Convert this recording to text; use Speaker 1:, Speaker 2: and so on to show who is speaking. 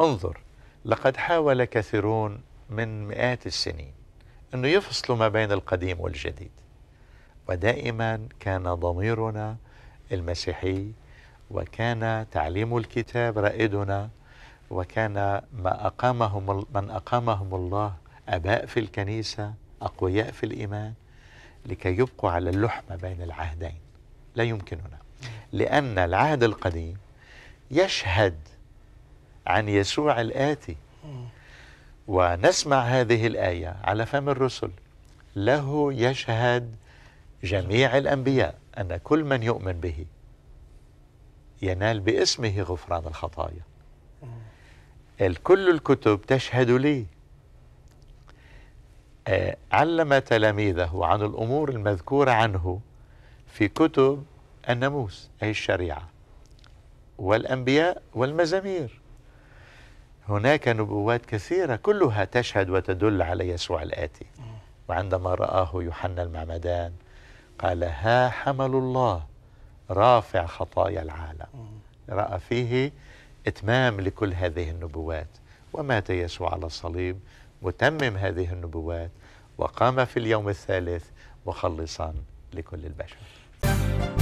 Speaker 1: انظر لقد حاول كثيرون من مئات السنين أنه يفصلوا ما بين القديم والجديد ودائما كان ضميرنا المسيحي وكان تعليم الكتاب رائدنا وكان ما أقامهم من أقامهم الله أباء في الكنيسة أقوياء في الإيمان لكي يبقوا على اللحمة بين العهدين لا يمكننا لأن العهد القديم يشهد عن يسوع الآتي ونسمع هذه الآية على فم الرسل له يشهد جميع الأنبياء أن كل من يؤمن به ينال باسمه غفران الخطايا كل الكتب تشهد لي آه، علم تلاميذه عن الأمور المذكورة عنه في كتب الناموس أي الشريعة والأنبياء والمزامير هناك نبوات كثيرة كلها تشهد وتدل على يسوع الآتي وعندما رآه يوحنا المعمدان قال ها حمل الله رافع خطايا العالم رأى فيه إتمام لكل هذه النبوات ومات يسوع على الصليب متمم هذه النبوات وقام في اليوم الثالث مخلصا لكل البشر